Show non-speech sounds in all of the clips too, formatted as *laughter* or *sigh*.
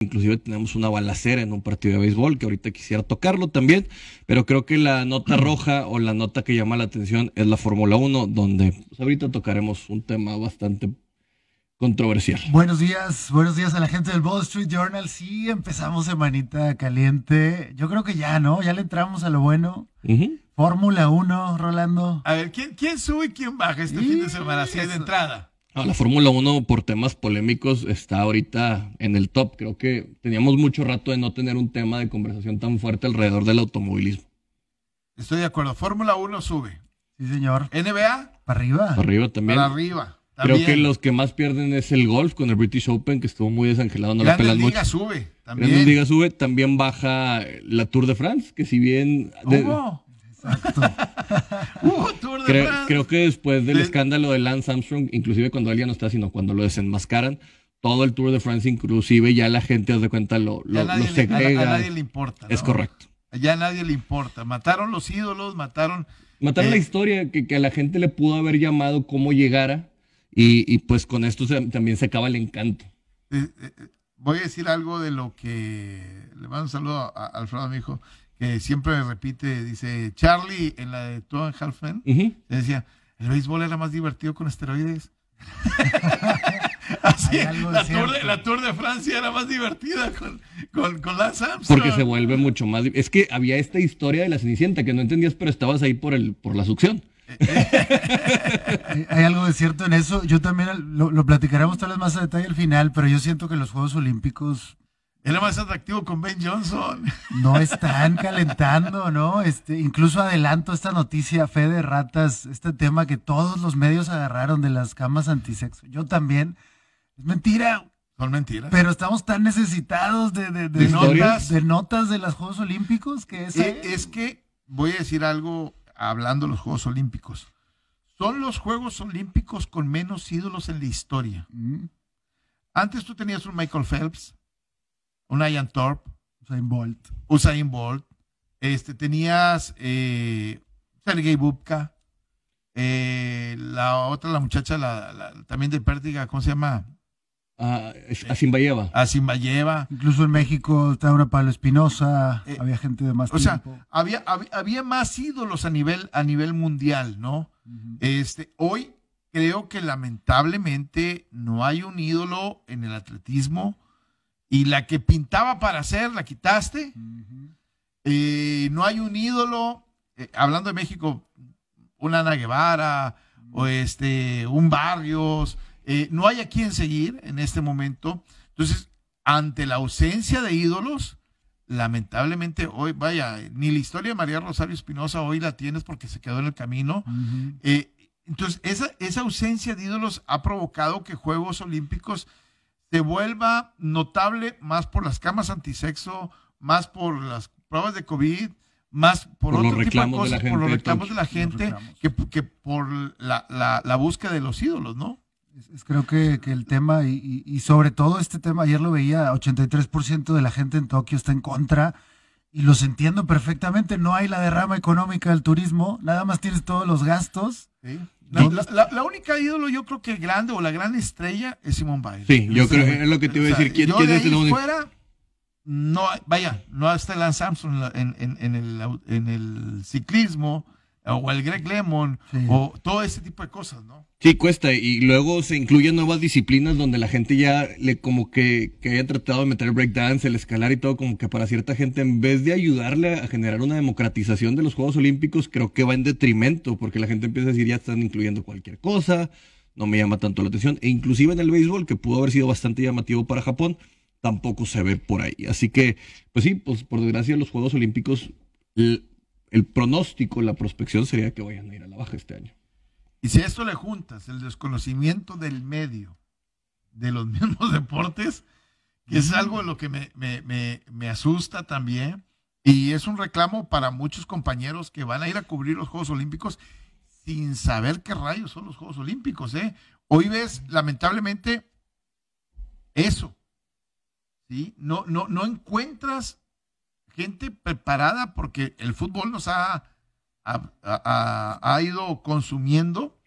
Inclusive tenemos una balacera en un partido de béisbol que ahorita quisiera tocarlo también, pero creo que la nota mm. roja o la nota que llama la atención es la Fórmula 1, donde pues, ahorita tocaremos un tema bastante controversial. Buenos días, buenos días a la gente del Wall Street Journal. Sí, empezamos semanita caliente. Yo creo que ya, ¿no? Ya le entramos a lo bueno. Fórmula 1, Rolando. A ver, ¿quién, sube y quién baja este fin de semana? Sí, de entrada. Ah, la Fórmula 1 por temas polémicos está ahorita en el top. Creo que teníamos mucho rato de no tener un tema de conversación tan fuerte alrededor del automovilismo. Estoy de acuerdo. Fórmula 1 sube. Sí, señor. NBA. Para arriba. Para arriba también. Para arriba. Creo que los que más pierden es el golf con el British Open, que estuvo muy desangelado, no la sube. También. diga sube. También baja la Tour de France, que si bien... Exacto. *laughs* Uh, creo, que después del escándalo de Lance Armstrong, inclusive cuando él ya no está, sino cuando lo desenmascaran, todo el Tour de France, inclusive ya la gente de cuenta lo, lo, nadie le importa. Es correcto. Ya nadie le importa. Mataron los ídolos, mataron. Mataron la eh, historia que, a la gente le pudo haber llamado cómo llegara. Y, pues con esto también se acaba el encanto. Eh, eh, voy a decir algo de lo que. Le mando un saludo a, a Alfredo, mi hijo que siempre repite, dice Charlie en la de Tuan Halfen, decía, el béisbol era más divertido con esteroides. *laughs* Así, la tour, de, Francia era más divertida con, con, con Porque se vuelve mucho más. Es que había esta historia de la Cenicienta que no entendías, pero estabas ahí por, el, por la succión. Eh, eh. *laughs* Hay algo de cierto en eso. Yo también lo, lo platicaremos tal vez más a detalle al final, pero yo siento que los Juegos Olímpicos era más atractivo con Ben Johnson. *laughs* No están calentando, ¿no? Este, incluso adelanto esta noticia, fe de ratas, este tema que todos los medios agarraron de las camas antisexo. Yo también. Es mentira. Son mentiras. Pero estamos tan necesitados de, de, notas? de notas de los Juegos Olímpicos que es. Eh, es que voy a decir algo hablando de los Juegos Olímpicos. Son los Juegos Olímpicos con menos ídolos en la historia. Mm. Antes tú tenías un Michael Phelps, un Ian Thorpe, Usain Bolt, Usain Bolt. Este, tenías eh, Sergei Bubka, eh, la otra, la muchacha, la, también de Pértiga, ¿cómo se llama? Ah, Simbayeva. A Asimbayeva. Incluso en México, una Palo Espinosa, eh, había gente de más o sea, había, había, más ídolos a nivel, a nivel mundial, ¿no? este, hoy creo que lamentablemente no hay un ídolo en el atletismo y la que pintaba para hacer, la quitaste. Eh, no hay un ídolo, eh, hablando de México, una Ana Guevara, o este, un Barrios, eh, no hay a quien seguir en este momento. Entonces, ante la ausencia de ídolos, lamentablemente hoy, vaya, ni la historia de María Rosario Espinosa hoy la tienes porque se quedó en el camino. entonces, esa, esa ausencia de ídolos ha provocado que Juegos Olímpicos se vuelva notable más por las camas antisexo, más por las pruebas de COVID, más por, otro tipo de cosas, por los reclamos de la gente, que, por la, la, búsqueda de los ídolos, ¿no? Es, creo que, el tema, y, y, sobre todo este tema, ayer lo veía, 83% de la gente en Tokio está en contra, y los entiendo perfectamente, no hay la derrama económica del turismo, nada más tienes todos los gastos. ¿Sí? La, la, única ídolo, yo creo que grande o la gran estrella es Simón Biles. Sí, yo creo que es lo que te iba a decir. ¿Quién, yo ¿quién de ahí fuera, no, vaya, no está Lance Armstrong en, en, en, el, en el ciclismo, o el Greg Lemon, o todo ese tipo de cosas, ¿no? Sí, cuesta, y luego se incluyen nuevas disciplinas donde la gente ya le como que, que haya tratado de meter el breakdance, el escalar y todo, como que para cierta gente, en vez de ayudarle a generar una democratización de los Juegos Olímpicos, creo que va en detrimento, porque la gente empieza a decir, ya están incluyendo cualquier cosa, no me llama tanto la atención, e inclusive en el béisbol, que pudo haber sido bastante llamativo para Japón, tampoco se ve por ahí. Así que, pues sí, pues por desgracia los Juegos Olímpicos el pronóstico, la prospección sería que vayan a ir a la baja este año. Y si a esto le juntas el desconocimiento del medio, de los *laughs* mismos deportes, que es algo de lo que me, asusta también, y es un reclamo para muchos compañeros que van a ir a cubrir los Juegos Olímpicos sin saber qué rayos son los Juegos Olímpicos. ¿eh? Hoy ves, lamentablemente, eso. ¿sí? No, no, no encuentras gente preparada porque el fútbol nos ha, ha, ido consumiendo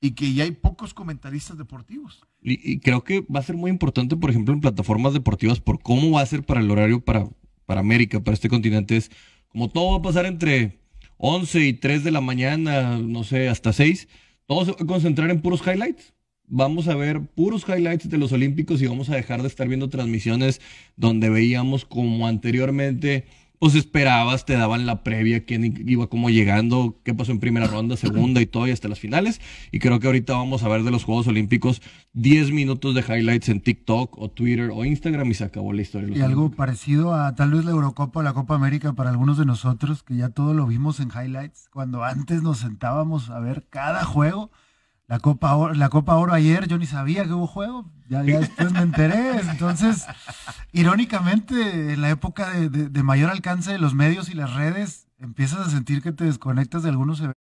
y que ya hay pocos comentaristas deportivos. Y, creo que va a ser muy importante, por ejemplo, en plataformas deportivas, por cómo va a ser para el horario para, para América, para este continente. Es como todo va a pasar entre 11 y 3 de la mañana, no sé, hasta 6, todo se va a concentrar en puros highlights vamos a ver puros highlights de los Olímpicos y vamos a dejar de estar viendo transmisiones donde veíamos como anteriormente os pues, esperabas, te daban la previa, quién iba como llegando, qué pasó en primera ronda, segunda y todo, y hasta las finales. Y creo que ahorita vamos a ver de los Juegos Olímpicos 10 minutos de highlights en TikTok o Twitter o Instagram y se acabó la historia. y algo parecido a tal vez la Eurocopa o la Copa América para algunos de nosotros, que ya todo lo vimos en highlights, cuando antes nos sentábamos a ver cada juego la Copa, Oro, la Copa Oro ayer, yo ni sabía que hubo juego, ya, después me enteré. Entonces, irónicamente, en la época de, de mayor alcance de los medios y las redes, empiezas a sentir que te desconectas de algunos eventos.